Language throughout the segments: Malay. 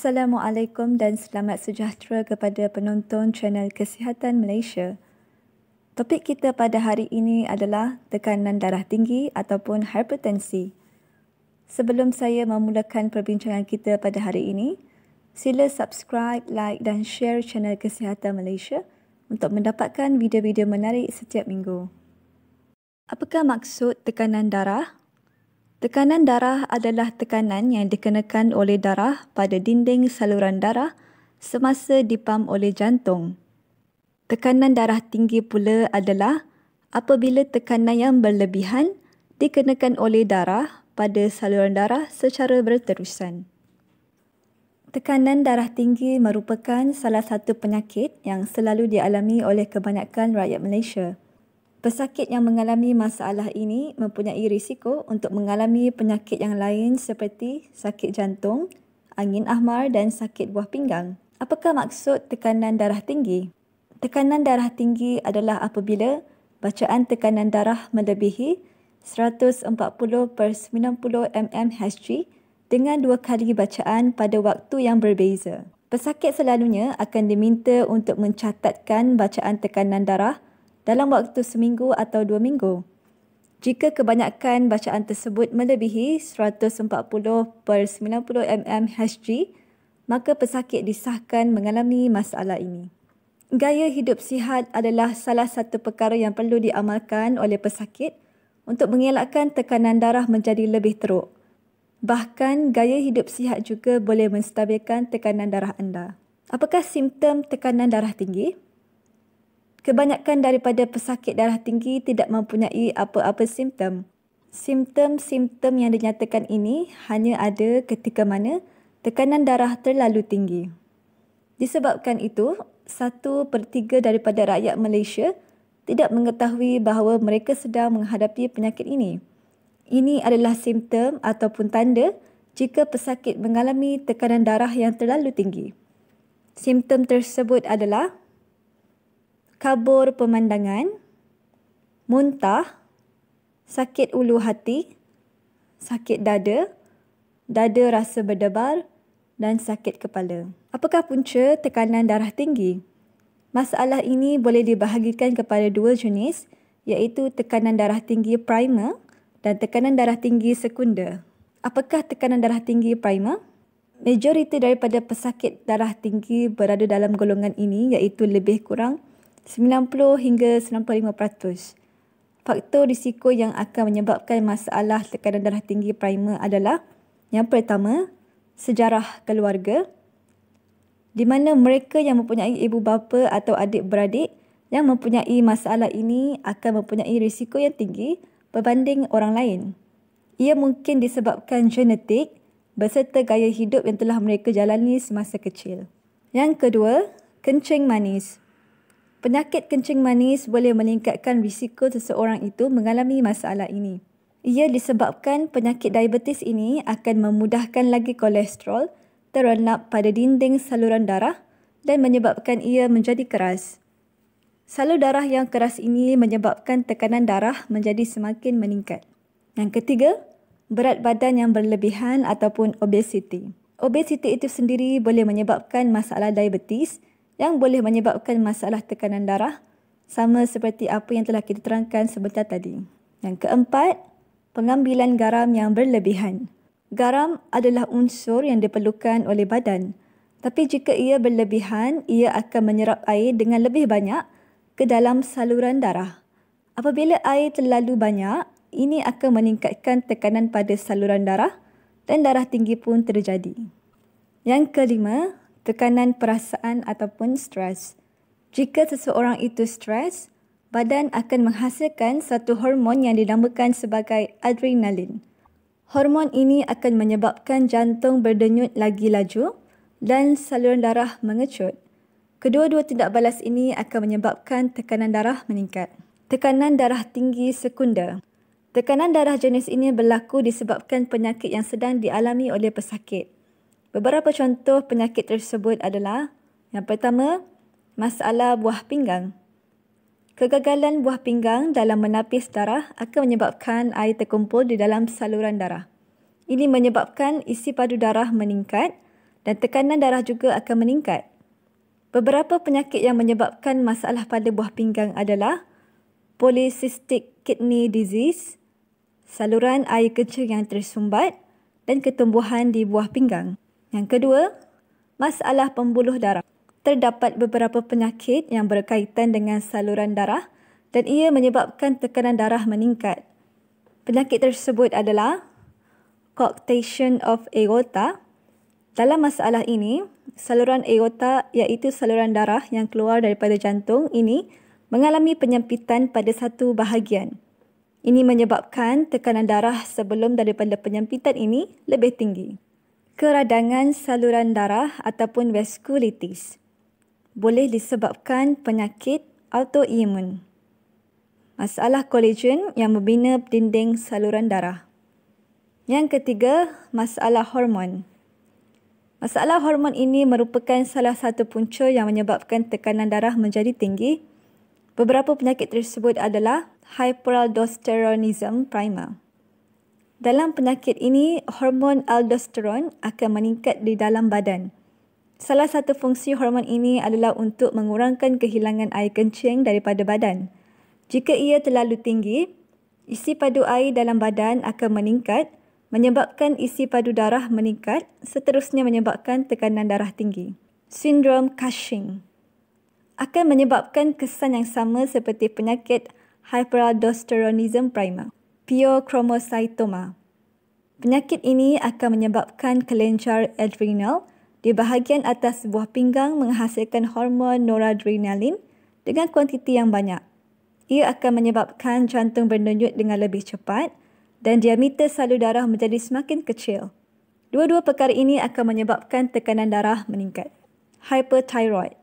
Assalamualaikum dan selamat sejahtera kepada penonton channel Kesihatan Malaysia. Topik kita pada hari ini adalah tekanan darah tinggi ataupun hipertensi. Sebelum saya memulakan perbincangan kita pada hari ini, sila subscribe, like dan share channel Kesihatan Malaysia untuk mendapatkan video-video menarik setiap minggu. Apakah maksud tekanan darah Tekanan darah adalah tekanan yang dikenakan oleh darah pada dinding saluran darah semasa dipam oleh jantung. Tekanan darah tinggi pula adalah apabila tekanan yang berlebihan dikenakan oleh darah pada saluran darah secara berterusan. Tekanan darah tinggi merupakan salah satu penyakit yang selalu dialami oleh kebanyakan rakyat Malaysia. Pesakit yang mengalami masalah ini mempunyai risiko untuk mengalami penyakit yang lain seperti sakit jantung, angin ahmar dan sakit buah pinggang. Apakah maksud tekanan darah tinggi? Tekanan darah tinggi adalah apabila bacaan tekanan darah melebihi 140 per 90 mmHg dengan dua kali bacaan pada waktu yang berbeza. Pesakit selalunya akan diminta untuk mencatatkan bacaan tekanan darah dalam waktu seminggu atau dua minggu. Jika kebanyakan bacaan tersebut melebihi 140 per 90 mm Hg, maka pesakit disahkan mengalami masalah ini. Gaya hidup sihat adalah salah satu perkara yang perlu diamalkan oleh pesakit untuk mengelakkan tekanan darah menjadi lebih teruk. Bahkan gaya hidup sihat juga boleh menstabilkan tekanan darah anda. Apakah simptom tekanan darah tinggi? Kebanyakan daripada pesakit darah tinggi tidak mempunyai apa-apa simptom. Simptom-simptom yang dinyatakan ini hanya ada ketika mana tekanan darah terlalu tinggi. Disebabkan itu, satu per tiga daripada rakyat Malaysia tidak mengetahui bahawa mereka sedang menghadapi penyakit ini. Ini adalah simptom ataupun tanda jika pesakit mengalami tekanan darah yang terlalu tinggi. Simptom tersebut adalah kabur pemandangan, muntah, sakit ulu hati, sakit dada, dada rasa berdebar dan sakit kepala. Apakah punca tekanan darah tinggi? Masalah ini boleh dibahagikan kepada dua jenis iaitu tekanan darah tinggi primer dan tekanan darah tinggi sekunder. Apakah tekanan darah tinggi primer? Majoriti daripada pesakit darah tinggi berada dalam golongan ini iaitu lebih kurang 1.5 90 hingga 95%. Faktor risiko yang akan menyebabkan masalah tekanan darah tinggi primer adalah yang pertama, sejarah keluarga di mana mereka yang mempunyai ibu bapa atau adik beradik yang mempunyai masalah ini akan mempunyai risiko yang tinggi berbanding orang lain. Ia mungkin disebabkan genetik beserta gaya hidup yang telah mereka jalani semasa kecil. Yang kedua, kencing manis. Penyakit kencing manis boleh meningkatkan risiko seseorang itu mengalami masalah ini. Ia disebabkan penyakit diabetes ini akan memudahkan lagi kolesterol terlenap pada dinding saluran darah dan menyebabkan ia menjadi keras. Salur darah yang keras ini menyebabkan tekanan darah menjadi semakin meningkat. Yang ketiga, berat badan yang berlebihan ataupun obesiti. Obesiti itu sendiri boleh menyebabkan masalah diabetes yang boleh menyebabkan masalah tekanan darah sama seperti apa yang telah kita terangkan sebentar tadi. Yang keempat, pengambilan garam yang berlebihan. Garam adalah unsur yang diperlukan oleh badan. Tapi jika ia berlebihan, ia akan menyerap air dengan lebih banyak ke dalam saluran darah. Apabila air terlalu banyak, ini akan meningkatkan tekanan pada saluran darah dan darah tinggi pun terjadi. Yang kelima, tekanan perasaan ataupun stres. Jika seseorang itu stres, badan akan menghasilkan satu hormon yang dinamakan sebagai adrenalin. Hormon ini akan menyebabkan jantung berdenyut lagi laju dan saluran darah mengecut. Kedua-dua tindak balas ini akan menyebabkan tekanan darah meningkat. Tekanan darah tinggi sekunder. Tekanan darah jenis ini berlaku disebabkan penyakit yang sedang dialami oleh pesakit. Beberapa contoh penyakit tersebut adalah yang pertama, masalah buah pinggang. Kegagalan buah pinggang dalam menapis darah akan menyebabkan air terkumpul di dalam saluran darah. Ini menyebabkan isi padu darah meningkat dan tekanan darah juga akan meningkat. Beberapa penyakit yang menyebabkan masalah pada buah pinggang adalah polycystic kidney disease, saluran air kecil yang tersumbat dan ketumbuhan di buah pinggang. Yang kedua, masalah pembuluh darah. Terdapat beberapa penyakit yang berkaitan dengan saluran darah dan ia menyebabkan tekanan darah meningkat. Penyakit tersebut adalah coctation of aorta. Dalam masalah ini, saluran aorta iaitu saluran darah yang keluar daripada jantung ini mengalami penyempitan pada satu bahagian. Ini menyebabkan tekanan darah sebelum daripada penyempitan ini lebih tinggi keradangan saluran darah ataupun vasculitis boleh disebabkan penyakit autoimun. Masalah kolagen yang membina dinding saluran darah. Yang ketiga, masalah hormon. Masalah hormon ini merupakan salah satu punca yang menyebabkan tekanan darah menjadi tinggi. Beberapa penyakit tersebut adalah hyperaldosteronism primer. Dalam penyakit ini, hormon aldosteron akan meningkat di dalam badan. Salah satu fungsi hormon ini adalah untuk mengurangkan kehilangan air kencing daripada badan. Jika ia terlalu tinggi, isi padu air dalam badan akan meningkat, menyebabkan isi padu darah meningkat, seterusnya menyebabkan tekanan darah tinggi. Sindrom Cushing akan menyebabkan kesan yang sama seperti penyakit hyperaldosteronism primer pheochromocytoma. Penyakit ini akan menyebabkan kelenjar adrenal di bahagian atas buah pinggang menghasilkan hormon noradrenalin dengan kuantiti yang banyak. Ia akan menyebabkan jantung berdenyut dengan lebih cepat dan diameter salur darah menjadi semakin kecil. Dua-dua perkara ini akan menyebabkan tekanan darah meningkat. Hyperthyroid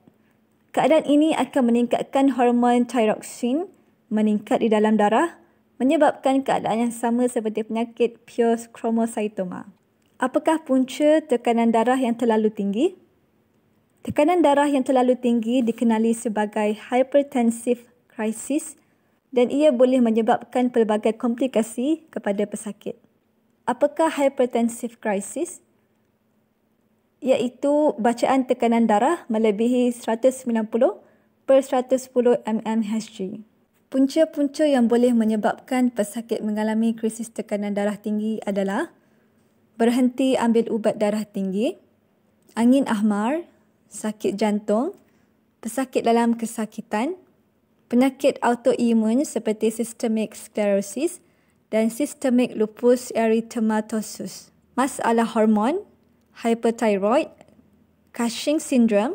Keadaan ini akan meningkatkan hormon tyroxine meningkat di dalam darah menyebabkan keadaan yang sama seperti penyakit pure chromocytoma. Apakah punca tekanan darah yang terlalu tinggi? Tekanan darah yang terlalu tinggi dikenali sebagai hypertensive crisis dan ia boleh menyebabkan pelbagai komplikasi kepada pesakit. Apakah hypertensive crisis? Iaitu bacaan tekanan darah melebihi 190 per 110 mmHg. Punca-punca yang boleh menyebabkan pesakit mengalami krisis tekanan darah tinggi adalah berhenti ambil ubat darah tinggi, angin ahmar, sakit jantung, pesakit dalam kesakitan, penyakit autoimun seperti systemic sclerosis dan systemic lupus erythematosus, masalah hormon, hyperthyroid, Cushing syndrome,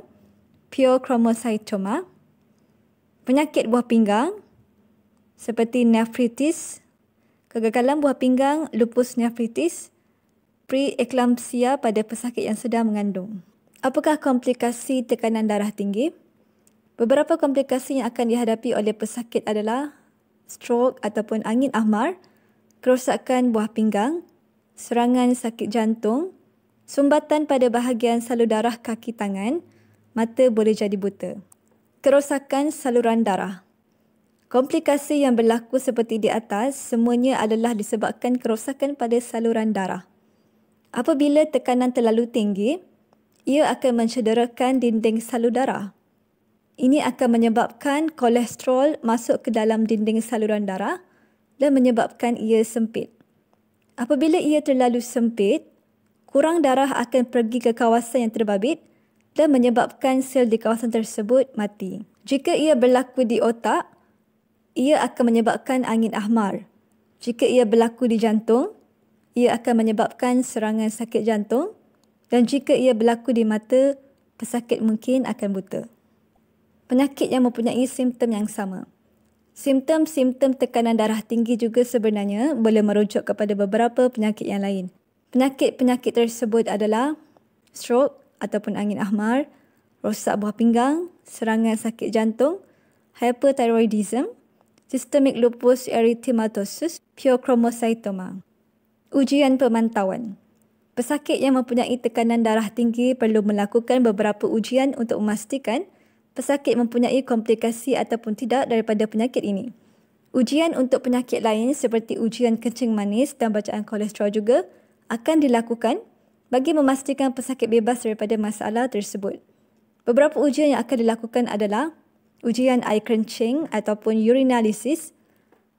pure chromocytoma, penyakit buah pinggang, seperti nefritis, kegagalan buah pinggang, lupus nefritis, preeklampsia pada pesakit yang sedang mengandung. Apakah komplikasi tekanan darah tinggi? Beberapa komplikasi yang akan dihadapi oleh pesakit adalah stroke ataupun angin ahmar, kerosakan buah pinggang, serangan sakit jantung, sumbatan pada bahagian salur darah kaki tangan, mata boleh jadi buta. Kerosakan saluran darah. Komplikasi yang berlaku seperti di atas semuanya adalah disebabkan kerosakan pada saluran darah. Apabila tekanan terlalu tinggi, ia akan mencederakan dinding saluran darah. Ini akan menyebabkan kolesterol masuk ke dalam dinding saluran darah dan menyebabkan ia sempit. Apabila ia terlalu sempit, kurang darah akan pergi ke kawasan yang terbabit dan menyebabkan sel di kawasan tersebut mati. Jika ia berlaku di otak, ia akan menyebabkan angin ahmar. Jika ia berlaku di jantung, ia akan menyebabkan serangan sakit jantung dan jika ia berlaku di mata, pesakit mungkin akan buta. Penyakit yang mempunyai simptom yang sama. Simptom-simptom tekanan darah tinggi juga sebenarnya boleh merujuk kepada beberapa penyakit yang lain. Penyakit-penyakit tersebut adalah stroke ataupun angin ahmar, rosak buah pinggang, serangan sakit jantung, hyperthyroidism, Systemic Lupus Erythematosus Pheochromocytoma. Ujian Pemantauan Pesakit yang mempunyai tekanan darah tinggi perlu melakukan beberapa ujian untuk memastikan pesakit mempunyai komplikasi ataupun tidak daripada penyakit ini. Ujian untuk penyakit lain seperti ujian kencing manis dan bacaan kolesterol juga akan dilakukan bagi memastikan pesakit bebas daripada masalah tersebut. Beberapa ujian yang akan dilakukan adalah ujian air kencing ataupun urinalisis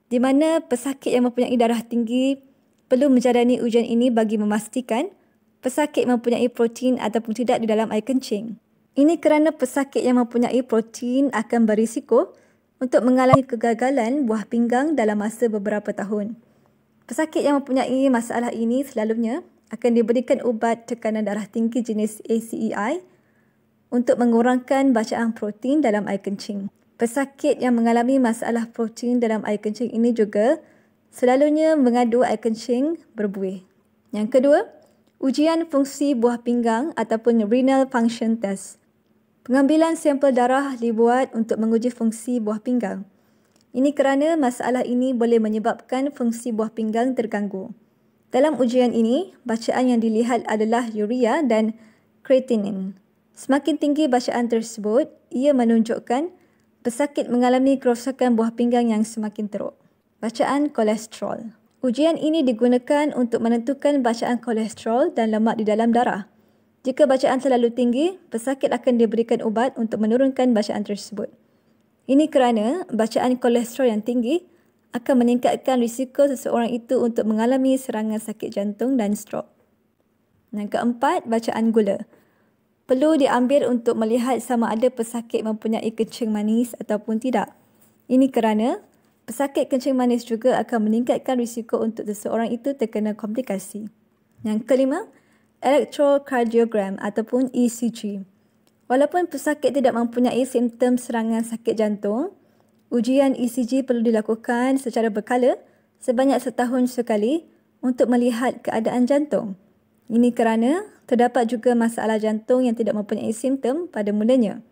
di mana pesakit yang mempunyai darah tinggi perlu menjalani ujian ini bagi memastikan pesakit mempunyai protein ataupun tidak di dalam air kencing. Ini kerana pesakit yang mempunyai protein akan berisiko untuk mengalami kegagalan buah pinggang dalam masa beberapa tahun. Pesakit yang mempunyai masalah ini selalunya akan diberikan ubat tekanan darah tinggi jenis ACEI untuk mengurangkan bacaan protein dalam air kencing. Pesakit yang mengalami masalah protein dalam air kencing ini juga selalunya mengadu air kencing berbuih. Yang kedua, ujian fungsi buah pinggang ataupun renal function test. Pengambilan sampel darah dibuat untuk menguji fungsi buah pinggang. Ini kerana masalah ini boleh menyebabkan fungsi buah pinggang terganggu. Dalam ujian ini, bacaan yang dilihat adalah urea dan creatinine. Semakin tinggi bacaan tersebut, ia menunjukkan pesakit mengalami kerosakan buah pinggang yang semakin teruk. Bacaan kolesterol. Ujian ini digunakan untuk menentukan bacaan kolesterol dan lemak di dalam darah. Jika bacaan terlalu tinggi, pesakit akan diberikan ubat untuk menurunkan bacaan tersebut. Ini kerana bacaan kolesterol yang tinggi akan meningkatkan risiko seseorang itu untuk mengalami serangan sakit jantung dan strok. Yang keempat, bacaan gula perlu diambil untuk melihat sama ada pesakit mempunyai kencing manis ataupun tidak. Ini kerana pesakit kencing manis juga akan meningkatkan risiko untuk seseorang itu terkena komplikasi. Yang kelima, electrocardiogram ataupun ECG. Walaupun pesakit tidak mempunyai simptom serangan sakit jantung, ujian ECG perlu dilakukan secara berkala sebanyak setahun sekali untuk melihat keadaan jantung. Ini kerana terdapat juga masalah jantung yang tidak mempunyai simptom pada mulanya.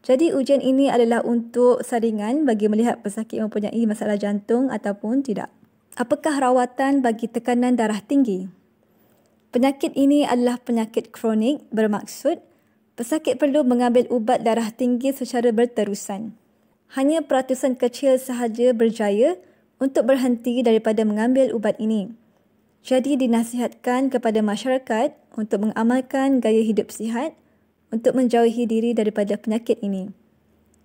Jadi ujian ini adalah untuk saringan bagi melihat pesakit mempunyai masalah jantung ataupun tidak. Apakah rawatan bagi tekanan darah tinggi? Penyakit ini adalah penyakit kronik bermaksud pesakit perlu mengambil ubat darah tinggi secara berterusan. Hanya peratusan kecil sahaja berjaya untuk berhenti daripada mengambil ubat ini. Jadi dinasihatkan kepada masyarakat untuk mengamalkan gaya hidup sihat untuk menjauhi diri daripada penyakit ini.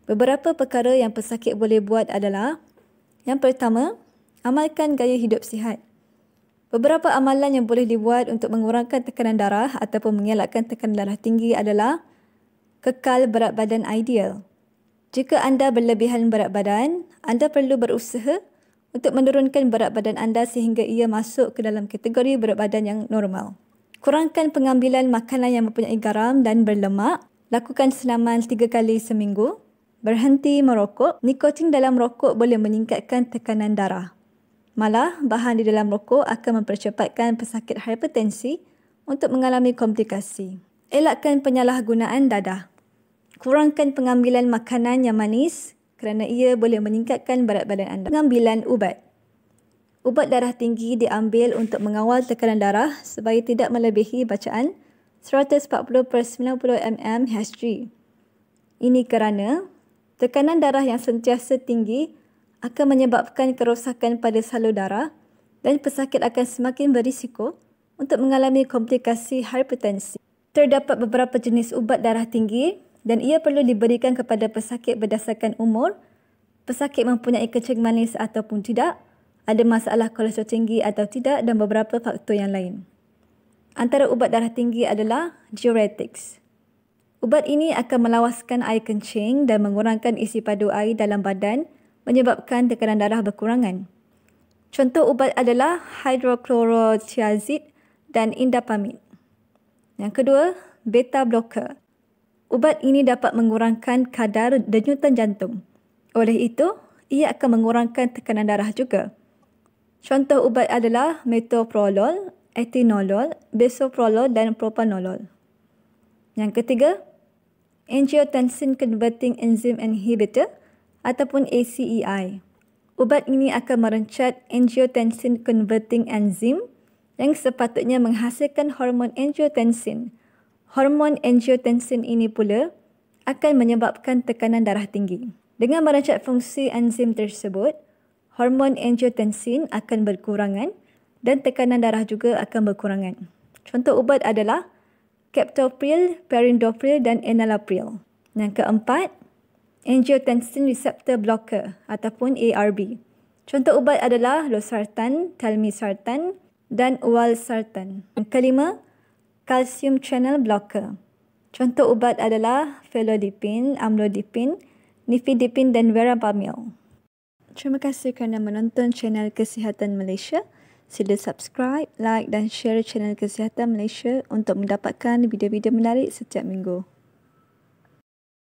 Beberapa perkara yang pesakit boleh buat adalah yang pertama, amalkan gaya hidup sihat. Beberapa amalan yang boleh dibuat untuk mengurangkan tekanan darah ataupun mengelakkan tekanan darah tinggi adalah kekal berat badan ideal. Jika anda berlebihan berat badan, anda perlu berusaha untuk menurunkan berat badan anda sehingga ia masuk ke dalam kategori berat badan yang normal. Kurangkan pengambilan makanan yang mempunyai garam dan berlemak. Lakukan senaman 3 kali seminggu. Berhenti merokok. Nikotin dalam rokok boleh meningkatkan tekanan darah. Malah, bahan di dalam rokok akan mempercepatkan pesakit hipertensi untuk mengalami komplikasi. Elakkan penyalahgunaan dadah. Kurangkan pengambilan makanan yang manis kerana ia boleh meningkatkan berat badan anda. Pengambilan ubat. Ubat darah tinggi diambil untuk mengawal tekanan darah supaya tidak melebihi bacaan 140 per 90 mm Hg. Ini kerana tekanan darah yang sentiasa tinggi akan menyebabkan kerosakan pada salur darah dan pesakit akan semakin berisiko untuk mengalami komplikasi hipertensi. Terdapat beberapa jenis ubat darah tinggi dan ia perlu diberikan kepada pesakit berdasarkan umur, pesakit mempunyai kecing manis ataupun tidak, ada masalah kolesterol tinggi atau tidak dan beberapa faktor yang lain. Antara ubat darah tinggi adalah diuretics. Ubat ini akan melawaskan air kencing dan mengurangkan isi padu air dalam badan menyebabkan tekanan darah berkurangan. Contoh ubat adalah hydrochlorothiazide dan indapamid. Yang kedua, beta blocker. Ubat ini dapat mengurangkan kadar denyutan jantung. Oleh itu, ia akan mengurangkan tekanan darah juga. Contoh ubat adalah metoprolol, etinolol, besoprolol dan propanolol. Yang ketiga, angiotensin converting enzyme inhibitor ataupun ACEI. Ubat ini akan merencat angiotensin converting enzyme yang sepatutnya menghasilkan hormon angiotensin. Hormon angiotensin ini pula akan menyebabkan tekanan darah tinggi. Dengan merancat fungsi enzim tersebut, hormon angiotensin akan berkurangan dan tekanan darah juga akan berkurangan. Contoh ubat adalah captopril, perindopril dan enalapril. Yang keempat, angiotensin receptor blocker ataupun ARB. Contoh ubat adalah losartan, telmisartan dan walsartan. Yang kelima, calcium channel blocker. Contoh ubat adalah felodipin, amlodipin, nifidipin dan verapamil. Terima kasih kerana menonton channel Kesihatan Malaysia. Sila subscribe, like dan share channel Kesihatan Malaysia untuk mendapatkan video-video menarik setiap minggu.